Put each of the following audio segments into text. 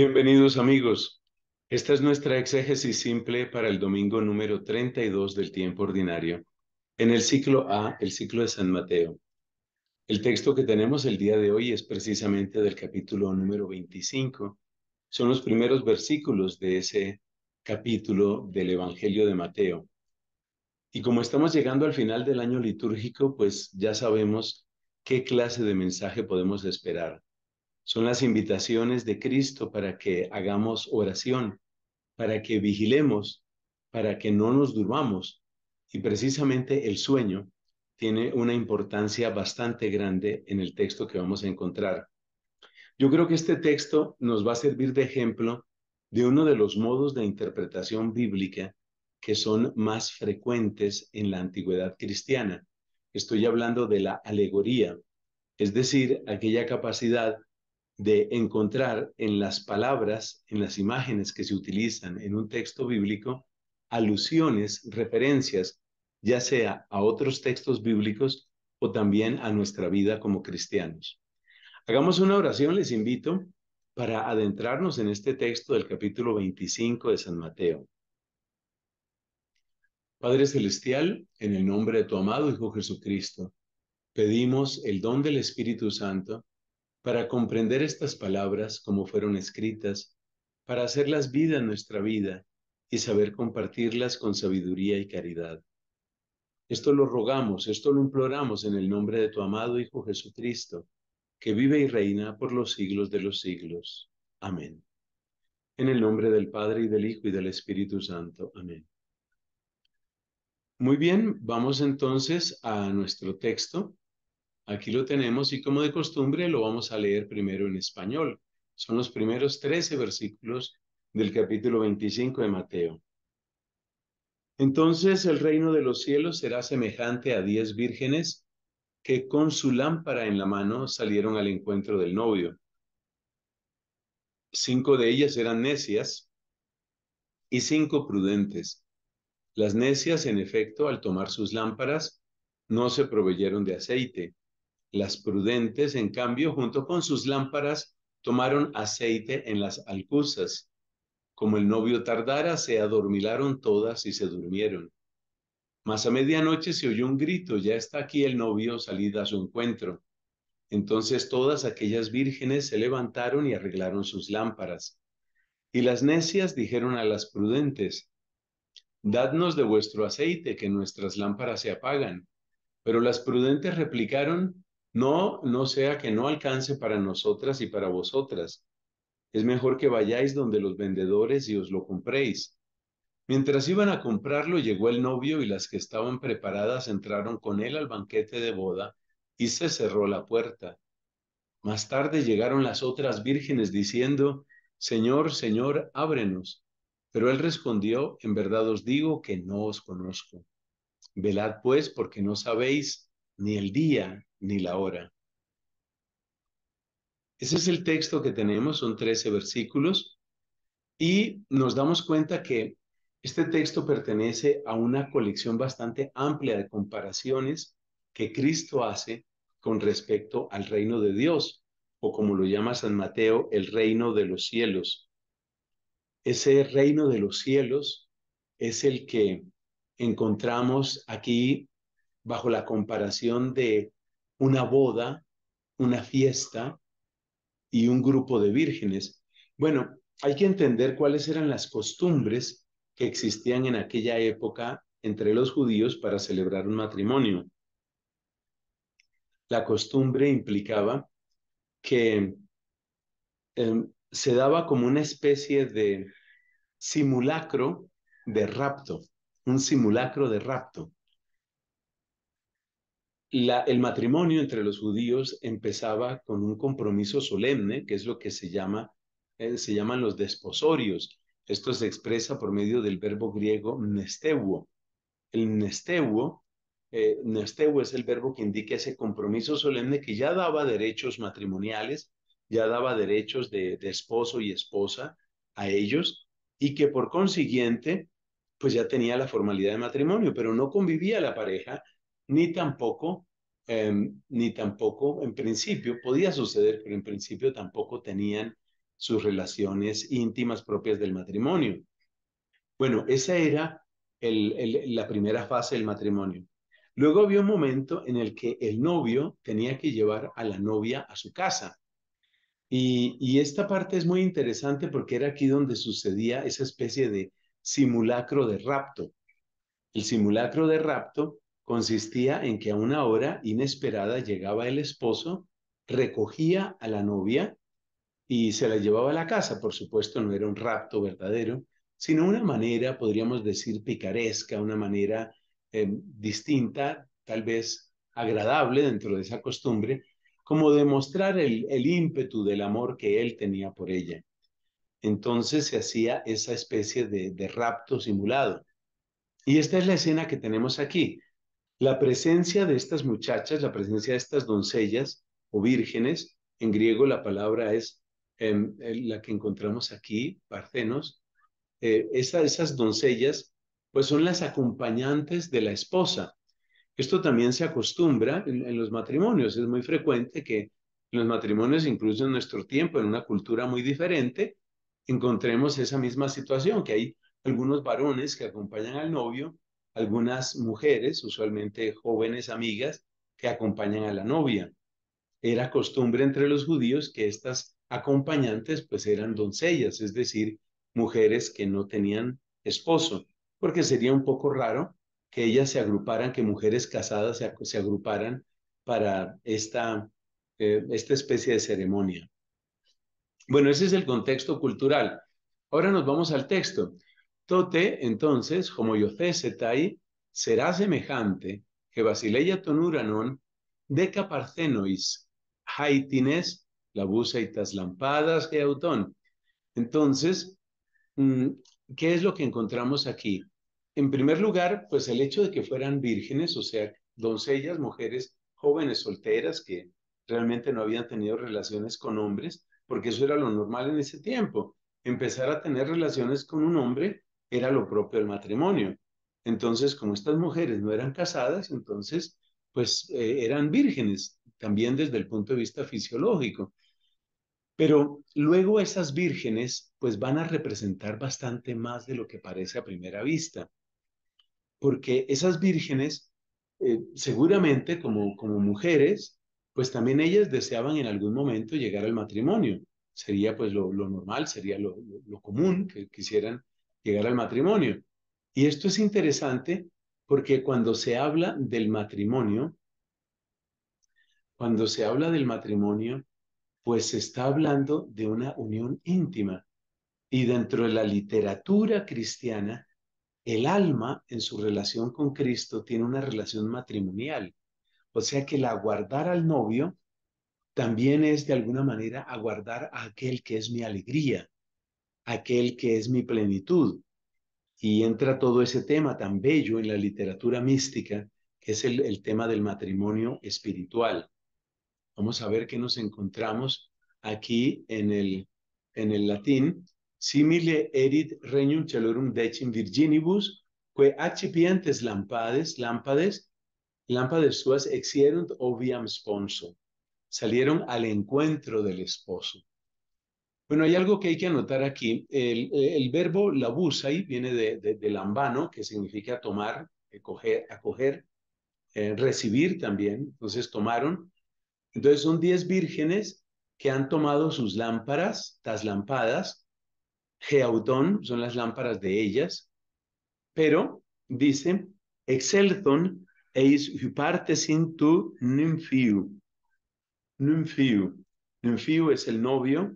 Bienvenidos amigos. Esta es nuestra exégesis simple para el domingo número 32 del tiempo ordinario, en el ciclo A, el ciclo de San Mateo. El texto que tenemos el día de hoy es precisamente del capítulo número 25. Son los primeros versículos de ese capítulo del Evangelio de Mateo. Y como estamos llegando al final del año litúrgico, pues ya sabemos qué clase de mensaje podemos esperar son las invitaciones de Cristo para que hagamos oración, para que vigilemos, para que no nos durmamos. Y precisamente el sueño tiene una importancia bastante grande en el texto que vamos a encontrar. Yo creo que este texto nos va a servir de ejemplo de uno de los modos de interpretación bíblica que son más frecuentes en la antigüedad cristiana. Estoy hablando de la alegoría, es decir, aquella capacidad de encontrar en las palabras, en las imágenes que se utilizan en un texto bíblico, alusiones, referencias, ya sea a otros textos bíblicos o también a nuestra vida como cristianos. Hagamos una oración, les invito, para adentrarnos en este texto del capítulo 25 de San Mateo. Padre Celestial, en el nombre de tu amado Hijo Jesucristo, pedimos el don del Espíritu Santo para comprender estas palabras como fueron escritas, para hacerlas vida en nuestra vida y saber compartirlas con sabiduría y caridad. Esto lo rogamos, esto lo imploramos en el nombre de tu amado Hijo Jesucristo, que vive y reina por los siglos de los siglos. Amén. En el nombre del Padre y del Hijo y del Espíritu Santo. Amén. Muy bien, vamos entonces a nuestro texto Aquí lo tenemos y como de costumbre lo vamos a leer primero en español. Son los primeros trece versículos del capítulo 25 de Mateo. Entonces el reino de los cielos será semejante a diez vírgenes que con su lámpara en la mano salieron al encuentro del novio. Cinco de ellas eran necias y cinco prudentes. Las necias, en efecto, al tomar sus lámparas, no se proveyeron de aceite las prudentes, en cambio, junto con sus lámparas, tomaron aceite en las alcuzas. Como el novio tardara, se adormilaron todas y se durmieron. Mas a medianoche se oyó un grito, ya está aquí el novio, salida a su encuentro. Entonces todas aquellas vírgenes se levantaron y arreglaron sus lámparas. Y las necias dijeron a las prudentes, Dadnos de vuestro aceite, que nuestras lámparas se apagan. Pero las prudentes replicaron, no, no sea que no alcance para nosotras y para vosotras. Es mejor que vayáis donde los vendedores y os lo compréis. Mientras iban a comprarlo, llegó el novio y las que estaban preparadas entraron con él al banquete de boda y se cerró la puerta. Más tarde llegaron las otras vírgenes diciendo, Señor, Señor, ábrenos. Pero él respondió, en verdad os digo que no os conozco. Velad pues porque no sabéis ni el día, ni la hora. Ese es el texto que tenemos, son 13 versículos, y nos damos cuenta que este texto pertenece a una colección bastante amplia de comparaciones que Cristo hace con respecto al reino de Dios, o como lo llama San Mateo, el reino de los cielos. Ese reino de los cielos es el que encontramos aquí bajo la comparación de una boda, una fiesta y un grupo de vírgenes. Bueno, hay que entender cuáles eran las costumbres que existían en aquella época entre los judíos para celebrar un matrimonio. La costumbre implicaba que em, se daba como una especie de simulacro de rapto, un simulacro de rapto el matrimonio entre los judíos empezaba con un compromiso solemne, que es lo que se llama, eh, se llaman los desposorios. Esto se expresa por medio del verbo griego mnesteuo. El mnesteuo, eh, es el verbo que indica ese compromiso solemne que ya daba derechos matrimoniales, ya daba derechos de, de esposo y esposa a ellos, y que por consiguiente, pues ya tenía la formalidad de matrimonio, pero no convivía la pareja ni tampoco, em, ni tampoco, en principio, podía suceder, pero en principio tampoco tenían sus relaciones íntimas propias del matrimonio. Bueno, esa era la primera fase del matrimonio. Luego había un momento en el que el novio tenía que llevar a la novia a su casa. Y, y esta parte es muy interesante porque era aquí donde sucedía esa especie de simulacro de rapto. El simulacro de rapto consistía en que a una hora inesperada llegaba el esposo, recogía a la novia y se la llevaba a la casa. Por supuesto, no era un rapto verdadero, sino una manera, podríamos decir, picaresca, una manera em, distinta, tal vez agradable dentro de esa costumbre, como demostrar el, ímpetu del amor que él tenía por ella. Entonces se hacía esa especie de rapto simulado. Y esta es la escena que tenemos aquí. La presencia de estas muchachas, la presencia de estas doncellas o vírgenes, en griego la palabra es em, eh, la que encontramos aquí, parcenos, eh, esas doncellas, pues son las acompañantes de la esposa. Esto también se acostumbra en, los matrimonios, es muy frecuente que en los matrimonios, incluso en nuestro tiempo, en una cultura muy diferente, encontremos esa misma situación, que hay algunos varones que acompañan al novio algunas mujeres, usualmente jóvenes amigas, que acompañan a la novia. Era costumbre entre los judíos que estas acompañantes pues eran doncellas, es decir, mujeres que no tenían esposo, porque sería un poco raro que ellas se agruparan, que mujeres casadas se, agruparan para esta, eh, esta especie de ceremonia. Bueno, ese es el contexto cultural. Ahora nos vamos al texto. Tote, entonces, como yocesetai, será semejante que Basileia tonuranon deca parcenois, haitines, la busa lampadas Entonces, mm, ¿qué es lo que encontramos aquí? En primer lugar, pues el hecho de que fueran vírgenes, o sea, doncellas, mujeres jóvenes, solteras, que realmente no habían tenido relaciones con hombres, porque eso era lo normal en ese tiempo, empezar a tener relaciones con un hombre era lo propio del matrimonio. Entonces, como estas mujeres no eran casadas, entonces, pues eh, eran vírgenes, también desde el punto de vista fisiológico. Pero luego esas vírgenes, pues van a representar bastante más de lo que parece a primera vista, porque esas vírgenes, eh, seguramente como, como mujeres, pues también ellas deseaban en algún momento llegar al matrimonio. Sería pues lo, normal, sería lo común que quisieran llegar al matrimonio. Y esto es interesante porque cuando se habla del matrimonio, cuando se habla del matrimonio, pues se está hablando de una unión íntima. Y dentro de la literatura cristiana, el alma en su relación con Cristo tiene una relación matrimonial. O sea que el aguardar al novio también es de alguna manera aguardar a aquel que es mi alegría, aquel que es mi plenitud. Y entra todo ese tema tan bello en la literatura mística, que es el, tema del matrimonio espiritual. Vamos a ver qué nos encontramos aquí en el, en el latín. Simile erit regnum celorum decim virginibus, que accipientes lampades, lampades, lampades suas exierunt oviam sponso. Salieron al encuentro del esposo. Bueno, hay algo que hay que anotar aquí. El, eh, verbo labusai viene de, lambano, que significa tomar, acoger, eh, recibir también. Entonces tomaron. Entonces son diez vírgenes que han tomado sus lámparas, las lampadas, geautón, son las lámparas de ellas, pero dice, Excelton eis hypartesin tu nymphiu. Nymphiu. Nymphiu es el novio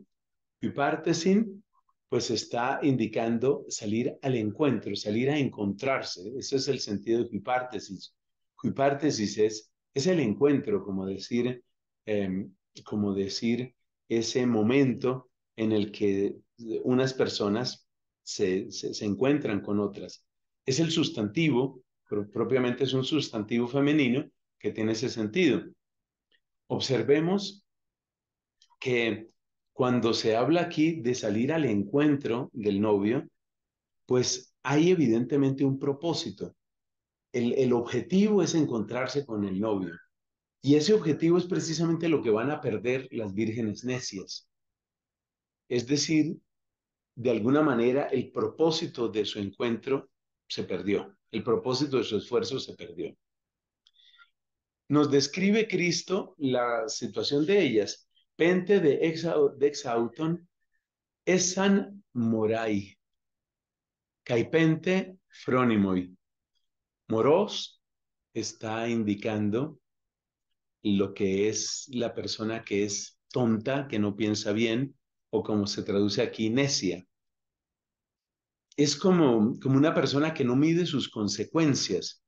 Hypartesin, pues está indicando salir al encuentro, salir a encontrarse. Ese es el sentido de hipártesis. Hipártesis es, es el encuentro, como decir, em, como decir, ese momento en el que unas personas se, se encuentran con otras. Es el sustantivo, pero propiamente es un sustantivo femenino que tiene ese sentido. Observemos que cuando se habla aquí de salir al encuentro del novio, pues hay evidentemente un propósito. El, el objetivo es encontrarse con el novio. Y ese objetivo es precisamente lo que van a perder las vírgenes necias. Es decir, de alguna manera el propósito de su encuentro se perdió, el propósito de su esfuerzo se perdió. Nos describe Cristo la situación de ellas de, Exa, de Exauton es San Morai, caipente frónimoi. Moros está indicando lo que es la persona que es tonta, que no piensa bien, o como se traduce aquí, necia. Es como, como una persona que no mide sus consecuencias,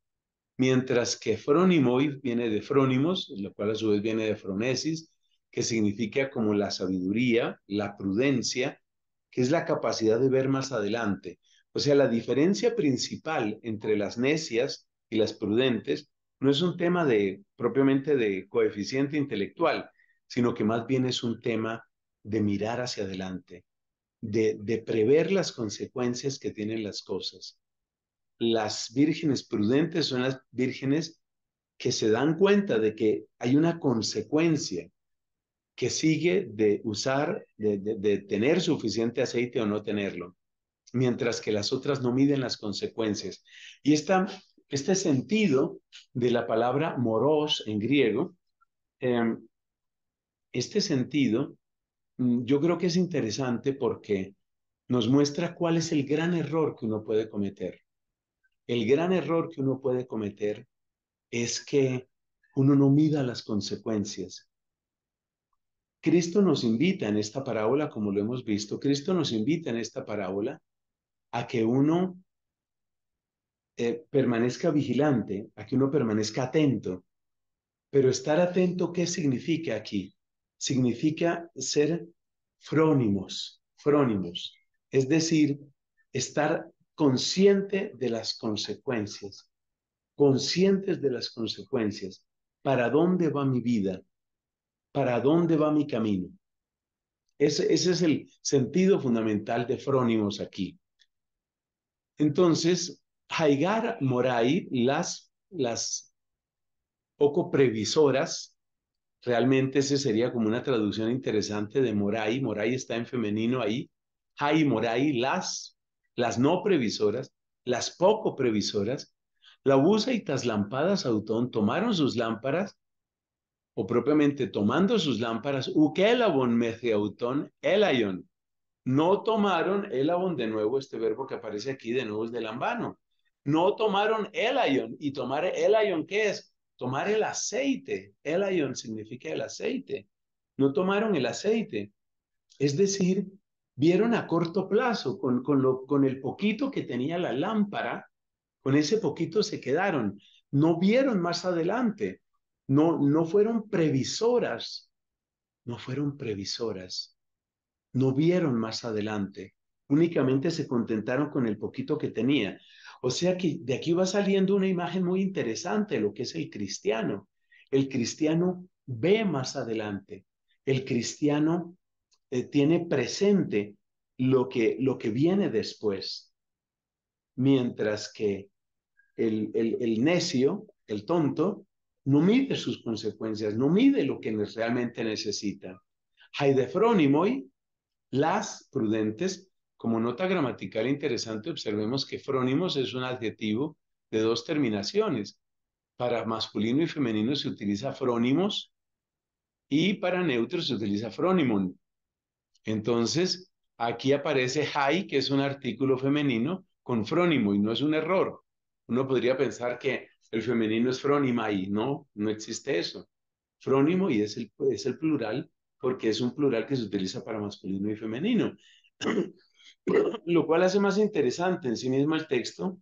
mientras que frónimoi viene de frónimos, lo cual a su vez viene de fronesis, que significa como la sabiduría, la prudencia, que es la capacidad de ver más adelante. O sea, la diferencia principal entre las necias y las prudentes no es un tema de propiamente de coeficiente intelectual, sino que más bien es un tema de mirar hacia adelante, de, de prever las consecuencias que tienen las cosas. Las vírgenes prudentes son las vírgenes que se dan cuenta de que hay una consecuencia que sigue de usar, de, tener suficiente aceite o no tenerlo, mientras que las otras no miden las consecuencias. Y esta, este sentido de la palabra moros en griego, em, este sentido mm, yo creo que es interesante porque nos muestra cuál es el gran error que uno puede cometer. El gran error que uno puede cometer es que uno no mida las consecuencias Cristo nos invita en esta parábola, como lo hemos visto, Cristo nos invita en esta parábola a que uno eh, permanezca vigilante, a que uno permanezca atento. Pero estar atento, ¿qué significa aquí? Significa ser frónimos, frónimos, es decir, estar consciente de las consecuencias, conscientes de las consecuencias. ¿Para dónde va mi vida? para dónde va mi camino. Ese, es el sentido fundamental de Frónimos aquí. Entonces, Haigar Moray, las, las poco previsoras, realmente ese sería como una traducción interesante de Moray, Moray está en femenino ahí, Hay Moray, las, las no previsoras, las poco previsoras, la usa y las lampadas autón, tomaron sus lámparas o propiamente tomando sus lámparas, ukelabon el elayon. No tomaron elabon, de nuevo este verbo que aparece aquí, de nuevo es del lambano. No tomaron el elayon. ¿Y tomar elayon qué es? Tomar el aceite. Elayon significa el aceite. No tomaron el aceite. Es decir, vieron a corto plazo, con, lo, con el poquito que tenía la lámpara, con ese poquito se quedaron. No vieron más adelante no, no fueron previsoras, no fueron previsoras, no vieron más adelante, únicamente se contentaron con el poquito que tenía. O sea que de aquí va saliendo una imagen muy interesante, lo que es el cristiano. El cristiano ve más adelante, el cristiano eh, tiene presente lo que, lo que viene después, mientras que el, el, el necio, el tonto, no mide sus consecuencias, no mide lo que realmente necesita. y las prudentes, como nota gramatical interesante, observemos que frónimos es un adjetivo de dos terminaciones. Para masculino y femenino se utiliza frónimos y para neutro se utiliza frónimon. Entonces, aquí aparece hay, que es un artículo femenino, con frónimo y no es un error. Uno podría pensar que el femenino es frónima y no, no existe eso. Frónimo y es el, plural porque es un plural que se utiliza para masculino y femenino. Lo cual hace más interesante en sí mismo el texto,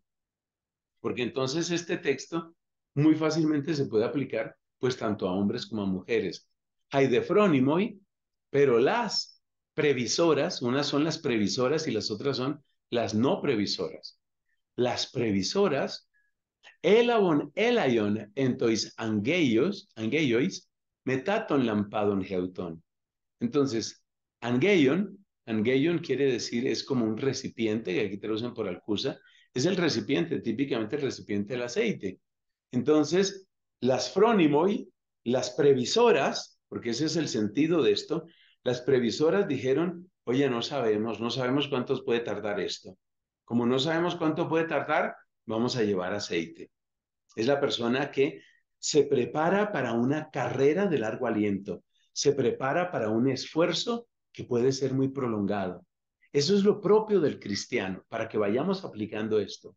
porque entonces este texto muy fácilmente se puede aplicar pues tanto a hombres como a mujeres. Hay de frónimo y, pero las previsoras, unas son las previsoras y las otras son las no previsoras. Las previsoras Elabon elayon entois angeios, angeiois, metaton lampadon geuton. Entonces, angeion, angeion quiere decir, es como un recipiente, que aquí traducen por alcusa, es el recipiente, típicamente el recipiente del aceite. Entonces, las frónimoi, las previsoras, porque ese es el sentido de esto, las previsoras dijeron, oye, no sabemos, no sabemos cuánto puede tardar esto. Como no sabemos cuánto puede tardar, vamos a llevar aceite. Es la persona que se prepara para una carrera de largo aliento, se prepara para un esfuerzo que puede ser muy prolongado. Eso es lo propio del cristiano, para que vayamos aplicando esto.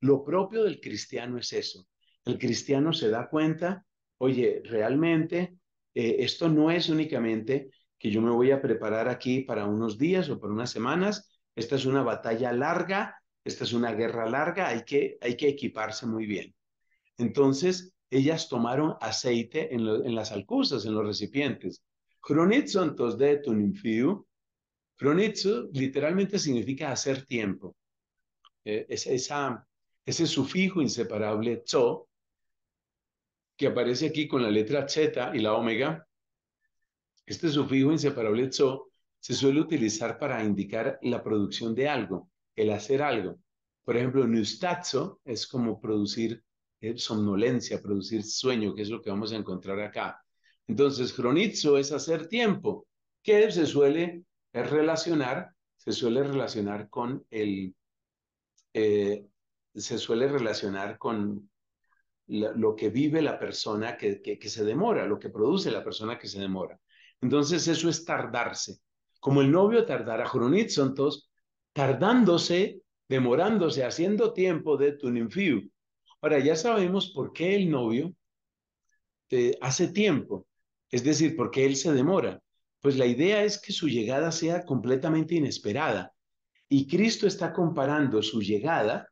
Lo propio del cristiano es eso. El cristiano se da cuenta, oye, realmente eh, esto no es únicamente que yo me voy a preparar aquí para unos días o por unas semanas, esta es una batalla larga esta es una guerra larga, hay que, hay que equiparse muy bien. Entonces, ellas tomaron aceite en, las alcusas, en los recipientes. Chronitsu de tuninfiu. literalmente significa hacer tiempo. Eh, ese sufijo inseparable, tso, que aparece aquí con la letra zeta y la omega, este sufijo inseparable tso se suele utilizar para indicar la producción de algo el hacer algo. Por ejemplo, nustazo es como producir eh, somnolencia, producir sueño, que es lo que vamos a encontrar acá. Entonces, chronizo es hacer tiempo, que se suele eh, relacionar, se suele relacionar con el, eh, se suele relacionar con lo que vive la persona que, se demora, lo que produce la persona que se demora. Entonces, eso es tardarse. Como el novio tardara chronizo, entonces tardándose, demorándose, haciendo tiempo de tuninfiu. Ahora, ya sabemos por qué el novio hace tiempo, es decir, por qué él se demora. Pues la idea es que su llegada sea completamente inesperada. Y Cristo está comparando su llegada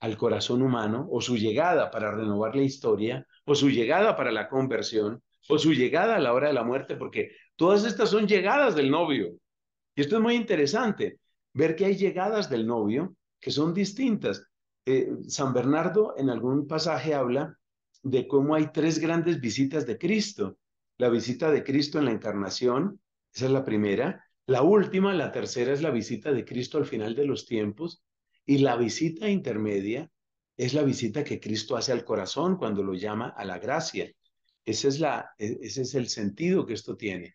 al corazón humano, o su llegada para renovar la historia, o su llegada para la conversión, o su llegada a la hora de la muerte, porque todas estas son llegadas del novio. Y esto es muy interesante, ver que hay llegadas del novio que son distintas. Eh, San Bernardo en algún pasaje habla de cómo hay tres grandes visitas de Cristo. La visita de Cristo en la encarnación, esa es la primera. La última, la tercera, es la visita de Cristo al final de los tiempos. Y la visita intermedia es la visita que Cristo hace al corazón cuando lo llama a la gracia. Ese es, la, e, ese es el sentido que esto tiene.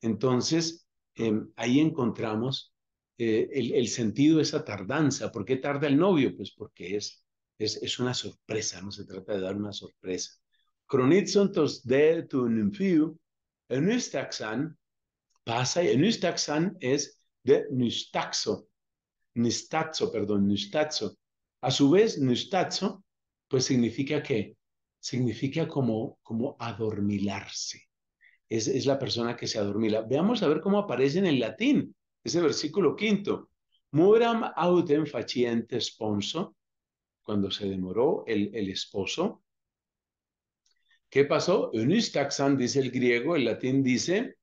Entonces, em, ahí encontramos eh, el, sentido de esa tardanza. ¿Por qué tarda el novio? Pues porque es, es, una sorpresa, no se trata de dar una sorpresa. suntos de tu en enustaxan, pasa, enustaxan es de nustaxo, nustaxo, perdón, nustaxo. A su vez, nustaxo, pues significa que, significa como, como adormilarse. Es, es la persona que se adormila. Veamos a ver cómo aparece en el latín. Es versículo quinto. Muram autem faciente sponso, cuando se demoró el, esposo. ¿Qué pasó? Unistaxan, dice el griego, el latín dice,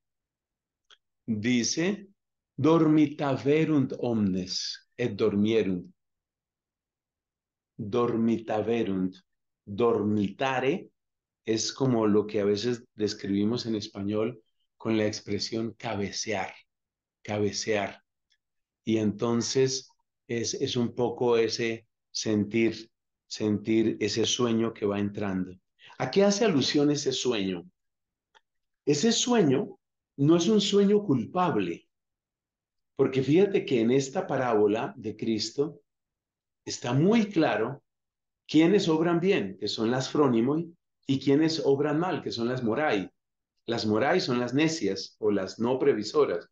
dice, dormitaverunt omnes, et dormierunt. Dormitaverunt, dormitare, es como lo que a veces describimos en español con la expresión cabecear cabecear. Y entonces es, es un poco ese sentir, sentir ese sueño que va entrando. ¿A qué hace alusión ese sueño? Ese sueño no es un sueño culpable, porque fíjate que en esta parábola de Cristo está muy claro quiénes obran bien, que son las frónimoi, y quiénes obran mal, que son las morai. Las morai son las necias o las no previsoras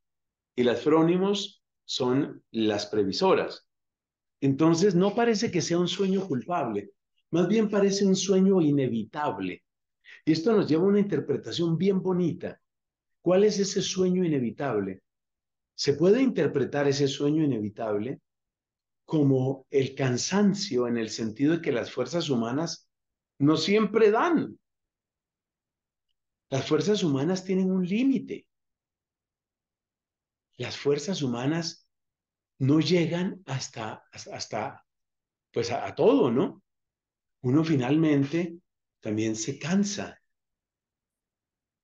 y las frónimos son las previsoras. Entonces no parece que sea un sueño culpable, más bien parece un sueño inevitable. Y esto nos lleva a una interpretación bien bonita. ¿Cuál es ese sueño inevitable? Se puede interpretar ese sueño inevitable como el cansancio en el sentido de que las fuerzas humanas no siempre dan. Las fuerzas humanas tienen un límite las fuerzas humanas no llegan hasta, hasta pues a, todo, ¿no? Uno finalmente también se cansa.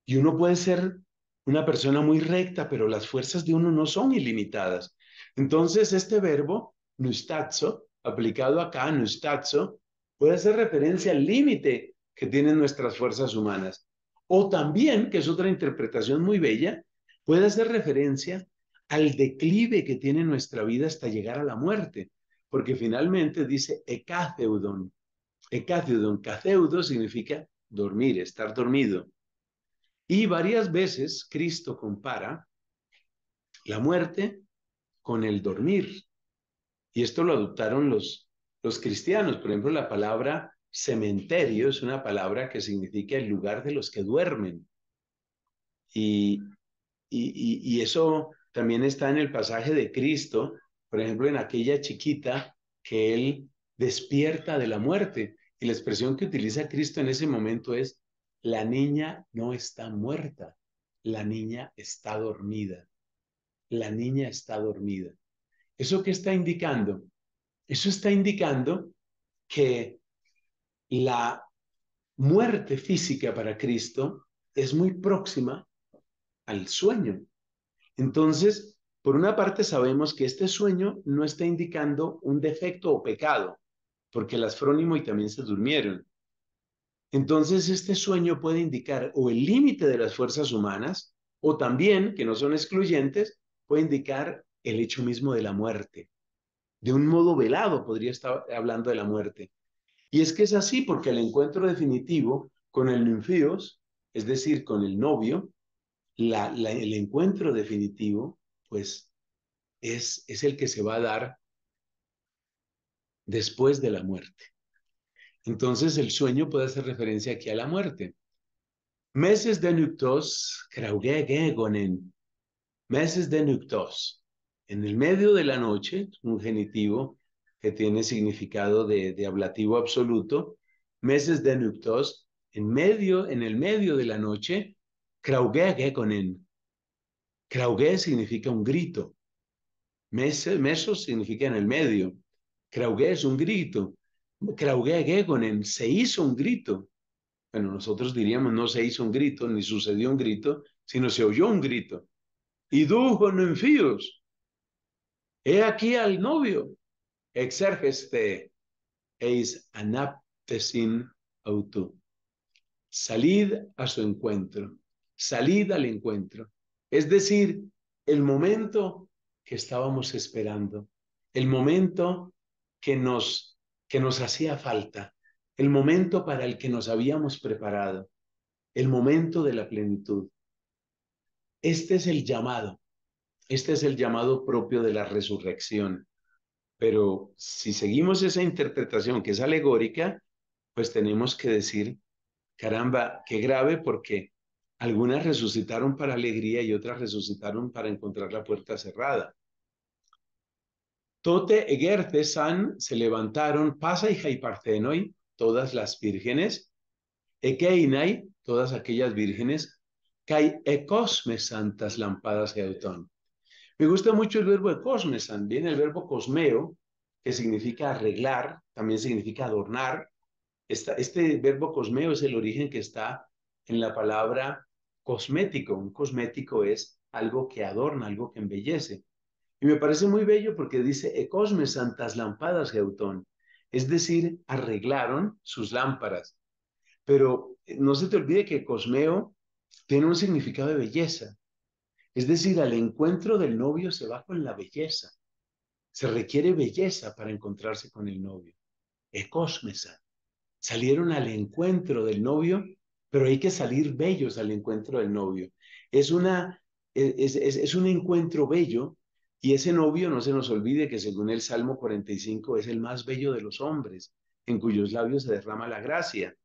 Y uno puede ser una persona muy recta, pero las fuerzas de uno no son ilimitadas. Entonces, este verbo, nustazo, aplicado acá, nustazo, puede hacer referencia al límite que tienen nuestras fuerzas humanas. O también, que es otra interpretación muy bella, puede hacer referencia al declive que tiene nuestra vida hasta llegar a la muerte, porque finalmente dice ecaceudon. Ecaceudon, caceudo significa dormir, estar dormido. Y varias veces Cristo compara la muerte con el dormir. Y esto lo adoptaron los, los cristianos. Por ejemplo, la palabra cementerio es una palabra que significa el lugar de los que duermen. y, y, y eso también está en el pasaje de Cristo, por ejemplo, en aquella chiquita que él despierta de la muerte. Y la expresión que utiliza Cristo en ese momento es, la niña no está muerta, la niña está dormida. La niña está dormida. ¿Eso qué está indicando? Eso está indicando que la muerte física para Cristo es muy próxima al sueño, entonces, por una parte sabemos que este sueño no está indicando un defecto o pecado, porque las asfrónimo y también se durmieron. Entonces, este sueño puede indicar o el límite de las fuerzas humanas, o también, que no son excluyentes, puede indicar el hecho mismo de la muerte. De un modo velado podría estar hablando de la muerte. Y es que es así porque el encuentro definitivo con el ninfios, es decir, con el novio, el encuentro definitivo, pues, es, es el que se va a dar después de la muerte. Entonces el sueño puede hacer referencia aquí a la muerte. Meses de nuctos, Meses de nuctos. En el medio de la noche, un genitivo que tiene significado de, de ablativo absoluto. Meses de nuctos. En medio, en el medio de la noche, Krauge Krauge significa un grito. Meso significa en el medio. Krauge es un grito. Krauge Gekonen, se hizo un grito. Bueno, nosotros diríamos no se hizo un grito, ni sucedió un grito, sino se oyó un grito. Y dujo no He aquí al novio. Exergeste eis anaptesin autu. Salid a su encuentro salida al encuentro. Es decir, el momento que estábamos esperando, el momento que nos, que nos hacía falta, el momento para el que nos habíamos preparado, el momento de la plenitud. Este es el llamado, este es el llamado propio de la resurrección. Pero si seguimos esa interpretación que es alegórica, pues tenemos que decir, caramba, qué grave porque algunas resucitaron para alegría y otras resucitaron para encontrar la puerta cerrada. Tote Egerte San se levantaron Pasa y todas las vírgenes, Ekeinai, todas aquellas vírgenes, Kai Ecosme Santas Lampadas geotón. Me gusta mucho el verbo Ecosme también viene el verbo cosmeo, que significa arreglar, también significa adornar. este verbo cosmeo es el origen que está en la palabra cosmético. Un cosmético es algo que adorna, algo que embellece. Y me parece muy bello porque dice, Ecosme santas lampadas Geutón. Es decir, arreglaron sus lámparas. Pero eh, no se te olvide que Cosmeo tiene un significado de belleza. Es decir, al encuentro del novio se va con la belleza. Se requiere belleza para encontrarse con el novio. Ecosmesa. Salieron al encuentro del novio pero hay que salir bellos al encuentro del novio. Es, una, e-, es, un encuentro bello y ese novio, no se nos olvide que según el Salmo 45 es el más bello de los hombres, en cuyos labios se derrama la gracia.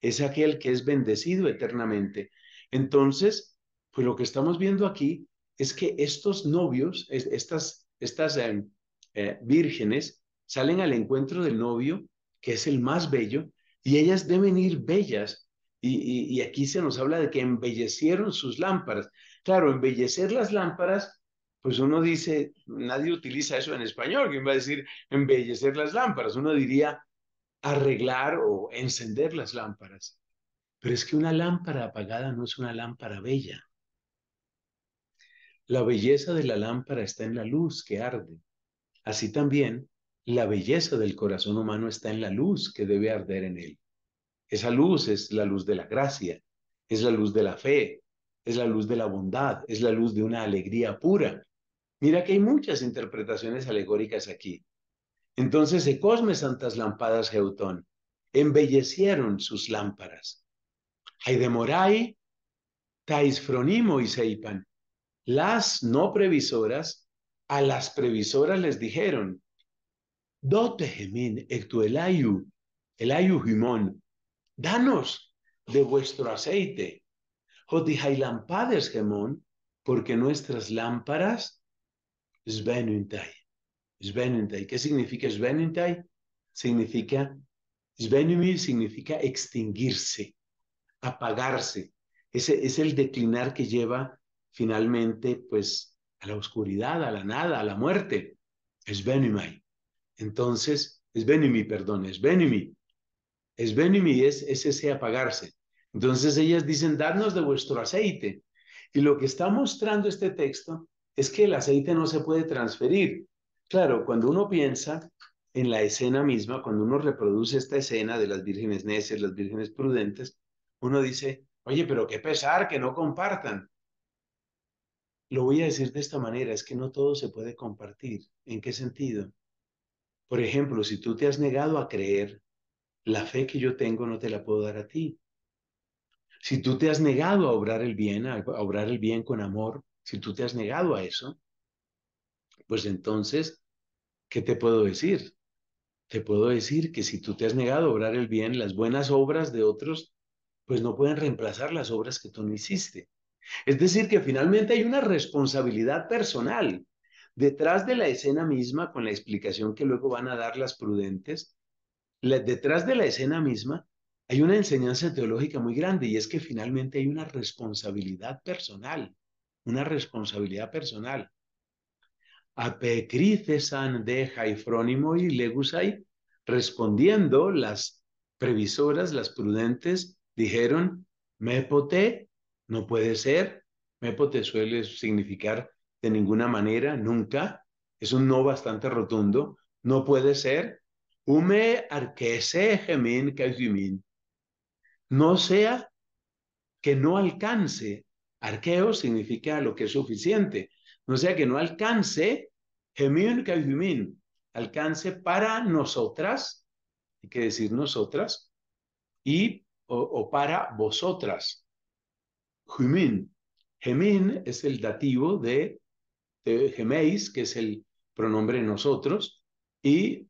Es aquel que es bendecido eternamente. Entonces, pues lo que estamos viendo aquí es que estos novios, estas, estas em, eh, vírgenes, salen al encuentro del novio, que es el más bello, y ellas deben ir bellas y, aquí se nos habla de que embellecieron sus lámparas. Claro, embellecer las lámparas, pues uno dice, nadie utiliza eso en español, ¿quién va a decir embellecer las lámparas? Uno diría arreglar o encender las lámparas. Pero es que una lámpara apagada no es una lámpara bella. La belleza de la lámpara está en la luz que arde. Así también, la belleza del corazón humano está en la luz que debe arder en él. Esa luz es la luz de la gracia, es la luz de la fe, es la luz de la bondad, es la luz de una alegría pura. Mira que hay muchas interpretaciones alegóricas aquí. Entonces se cosme santas lampadas Geutón, embellecieron sus lámparas. Tais, Fronimo y Seipan, las no previsoras, a las previsoras les dijeron, Dote gemin ectu elayu, elayu danos de vuestro aceite. lampades, Gemón, porque nuestras lámparas es ¿Qué significa svenuntai? Significa, significa extinguirse, apagarse. Ese es el declinar que lleva finalmente, pues, a la oscuridad, a la nada, a la muerte. Esvenimai. Entonces, esvenimi, perdón, svenumi es y es, es ese apagarse. Entonces ellas dicen, dadnos de vuestro aceite. Y lo que está mostrando este texto es que el aceite no se puede transferir. Claro, cuando uno piensa en la escena misma, cuando uno reproduce esta escena de las vírgenes necias, las vírgenes prudentes, uno dice, oye, pero qué pesar que no compartan. Lo voy a decir de esta manera, es que no todo se puede compartir. ¿En qué sentido? Por ejemplo, si tú te has negado a creer la fe que yo tengo no te la puedo dar a ti. Si tú te has negado a obrar el bien, a obrar el bien con amor, si tú te has negado a eso, pues entonces, ¿qué te puedo decir? Te puedo decir que si tú te has negado a obrar el bien, las buenas obras de otros, pues no pueden reemplazar las obras que tú no hiciste. Es decir, que finalmente hay una responsabilidad personal detrás de la escena misma, con la explicación que luego van a dar las prudentes, detrás de la escena misma hay una enseñanza teológica muy grande y es que finalmente hay una responsabilidad personal, una responsabilidad personal. Apecricesan de Jaifrónimo y Legusai respondiendo las previsoras, las prudentes, dijeron, mepote, no puede ser, mepote suele significar de ninguna manera, nunca, es un no bastante rotundo, no puede ser, Hume arqueese gemin No sea que no alcance. Arqueo significa lo que es suficiente. No sea que no alcance gemin Alcance para nosotras, hay que decir nosotras, y o, para vosotras. Gemín gemín es el dativo de, de que es el pronombre nosotros, y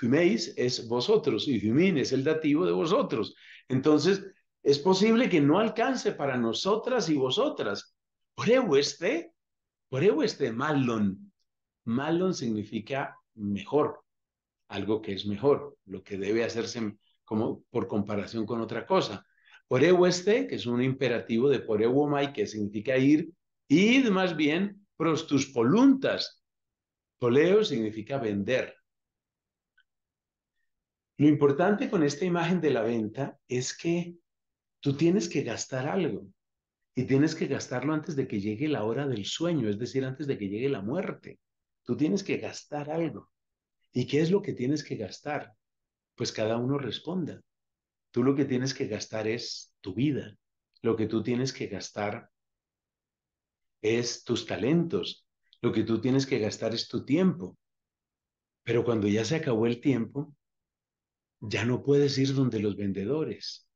Huméis es vosotros y Jumín es el dativo de vosotros. Entonces, es posible que no alcance para nosotras y vosotras. Por este, este malon. Malon significa mejor, algo que es mejor, lo que debe hacerse como por comparación con otra cosa. este que es un imperativo de poreuomai, que significa ir, id más bien prostus poluntas. Poleo significa vender. Lo importante con esta imagen de la venta es que tú tienes que gastar algo y tienes que gastarlo antes de que llegue la hora del sueño, es decir, antes de que llegue la muerte. Tú tienes que gastar algo. ¿Y qué es lo que tienes que gastar? Pues cada uno responda. Tú lo que tienes que gastar es tu vida. Lo que tú tienes que gastar es tus talentos. Lo que tú tienes que gastar es tu tiempo. Pero cuando ya se acabó el tiempo, ya no puedes ir donde los vendedores.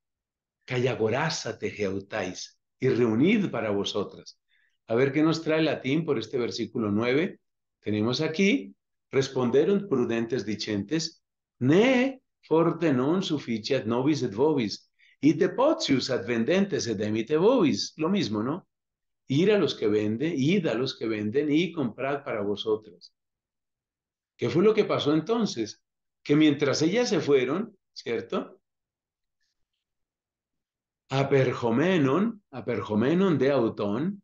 te Geutáis, y reunid para vosotras. A ver qué nos trae latín por este versículo 9. Tenemos aquí, responderon prudentes dicentes, ne forte non sufficiat nobis et vobis, y te potius vendentes et emite vobis. Lo mismo, ¿no? Ir a los que venden, id a los que venden y comprad para vosotros. ¿Qué fue lo que pasó entonces? que mientras ellas se fueron, ¿cierto? Aperjomenon, aperjomenon de autón,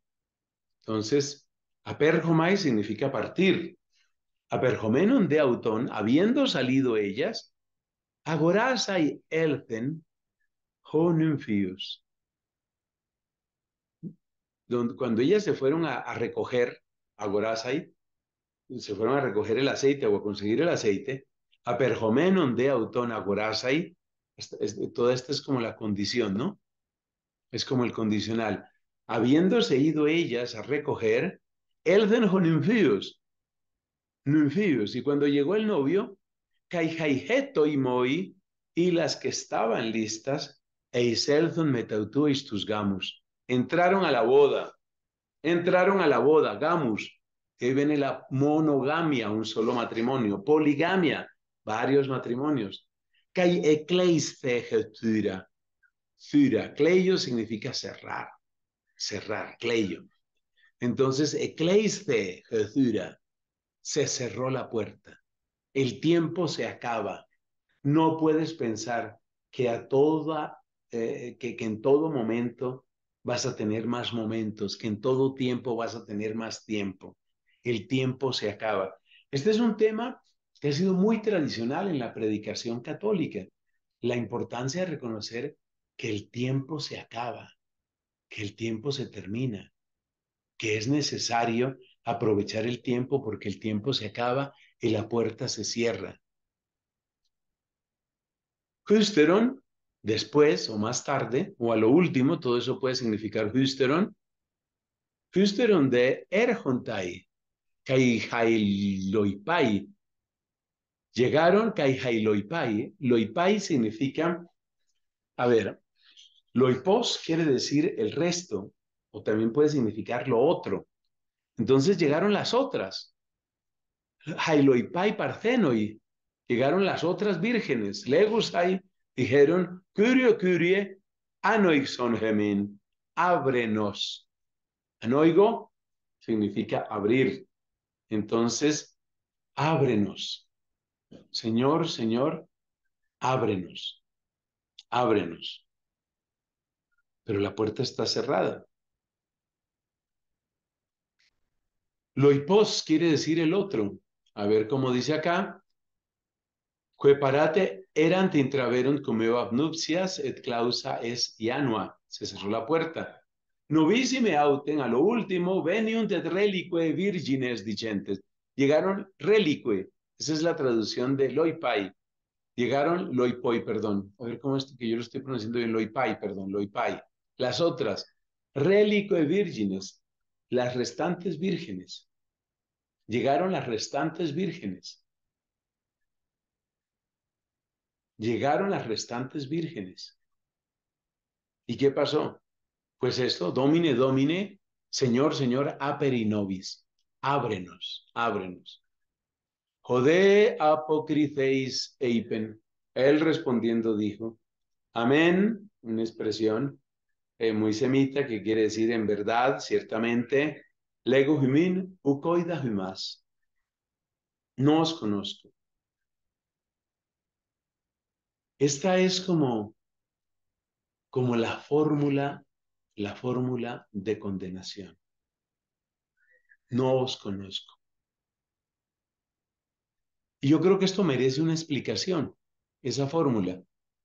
entonces, aperjomai significa partir. Aperjomenon de autón, habiendo salido ellas, agorasai elten honunfius. Cuando ellas se fueron a, a recoger, y se fueron a recoger el aceite o a conseguir el aceite, aperjomenon de autón agorasai, toda esta es como la condición, ¿no? Es como el condicional. Habiéndose ido ellas a recoger, elden ninfíos Ninfíos. y cuando llegó el novio, caijaijeto y moi, y las que estaban listas, eiselzon metautuis tus gamus, entraron a la boda, entraron a la boda, gamus, ahí viene la monogamia, un solo matrimonio, poligamia, varios matrimonios. Cleyo significa cerrar, cerrar, Kleio. Entonces, ecleisfegetura, se cerró la puerta. El tiempo se acaba. No puedes pensar que a toda, eh, que, que en todo momento vas a tener más momentos, que en todo tiempo vas a tener más tiempo. El tiempo se acaba. Este es un tema ha sido muy tradicional en la predicación católica, la importancia de reconocer que el tiempo se acaba, que el tiempo se termina, que es necesario aprovechar el tiempo porque el tiempo se acaba y la puerta se cierra. Husteron, después o más tarde, o a lo último, todo eso puede significar Husteron, Husteron de Erjontai, Kaihailoipai, Llegaron Caijai Loipai. Loipai significa, a ver, Loipos quiere decir el resto, o también puede significar lo otro. Entonces llegaron las otras. Jailoipai Parthenoi. Llegaron las otras vírgenes. Legusai dijeron, Curio Curie, Anoixon Gemin, ábrenos. Anoigo significa abrir. Entonces, ábrenos. Señor, Señor, ábrenos, ábrenos. Pero la puerta está cerrada. Loipos quiere decir el otro. A ver cómo dice acá. parate erant intraverunt comeo abnupsias et clausa es ianua. Se cerró la puerta. Novissime auten, a lo último, veniunt et relique virgines dicentes. Llegaron relique, esa es la traducción de loipai. Llegaron loipoi, perdón. A ver cómo es que yo lo estoy pronunciando bien, loipai, perdón, loipai. Las otras, relico de vírgenes, las restantes vírgenes. Llegaron las restantes vírgenes. Llegaron las restantes vírgenes. ¿Y qué pasó? Pues esto, domine, domine, Señor, Señor, aperinovis, ábrenos, ábrenos. Jode apocriceis eipen. Él respondiendo dijo, amén, una expresión eh, muy semita que quiere decir en verdad, ciertamente, lego humin ucoida humas. No os conozco. Esta es como, como la fórmula, la fórmula de condenación. No os conozco. Y yo creo que esto merece una explicación, esa fórmula.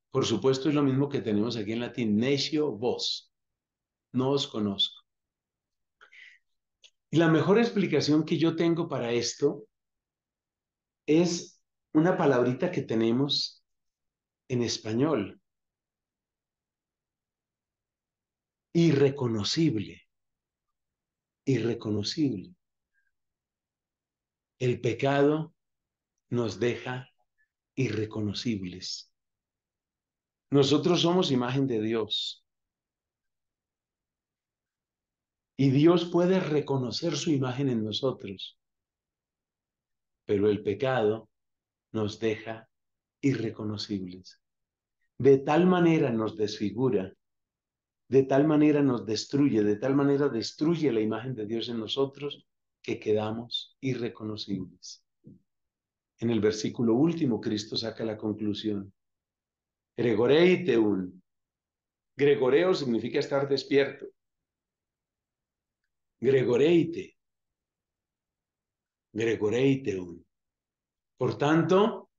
Por supuesto, es lo mismo que tenemos aquí en latín, necio vos. No os conozco. Y la mejor explicación que yo tengo para esto es una palabrita que tenemos en español. Irreconocible. Irreconocible. El pecado nos deja irreconocibles. Nosotros somos imagen de Dios. Y Dios puede reconocer su imagen en nosotros. Pero el pecado nos deja irreconocibles. De tal manera nos desfigura, de tal manera nos destruye, de tal manera destruye la imagen de Dios en nosotros que quedamos irreconocibles. En el versículo último, Cristo saca la conclusión. Gregoreiteun. Gregoreo significa estar despierto. Gregoreite. Gregoreiteun. Por tanto,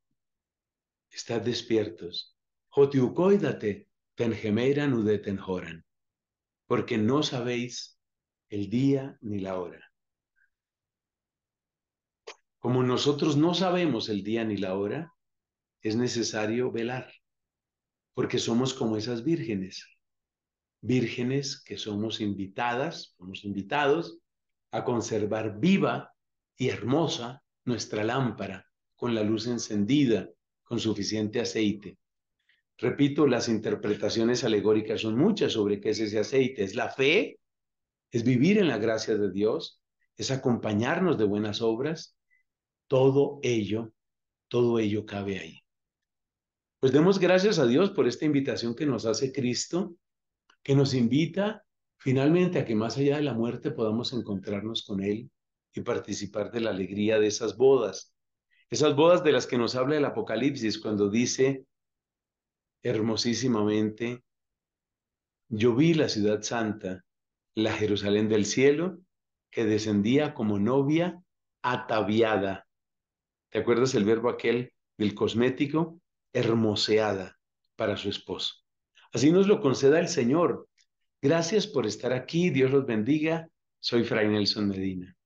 estad despiertos. Jotiucoídate, tengemeiran udeten joran. Porque no sabéis el día ni la hora. Como nosotros no sabemos el día ni la hora, es necesario velar, porque somos como esas vírgenes, vírgenes que somos invitadas, somos invitados a conservar viva y hermosa nuestra lámpara con la luz encendida, con suficiente aceite. Repito, las interpretaciones alegóricas son muchas sobre qué es ese aceite. Es la fe, es vivir en la gracia de Dios, es acompañarnos de buenas obras, todo ello, todo ello cabe ahí. Pues demos gracias a Dios por esta invitación que nos hace Cristo, que nos invita finalmente a que más allá de la muerte podamos encontrarnos con Él y participar de la alegría de esas bodas. Esas bodas de las que nos habla el Apocalipsis cuando dice hermosísimamente, yo vi la ciudad santa, la Jerusalén del cielo, que descendía como novia ataviada ¿Te acuerdas el verbo aquel del cosmético? Hermoseada para su esposo. Así nos lo conceda el Señor. Gracias por estar aquí. Dios los bendiga. Soy Fray Nelson Medina.